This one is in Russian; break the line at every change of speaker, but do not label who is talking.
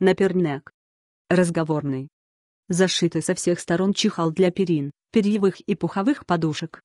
наперняк. Разговорный. Зашитый со всех сторон чехол для перин, перьевых и пуховых подушек.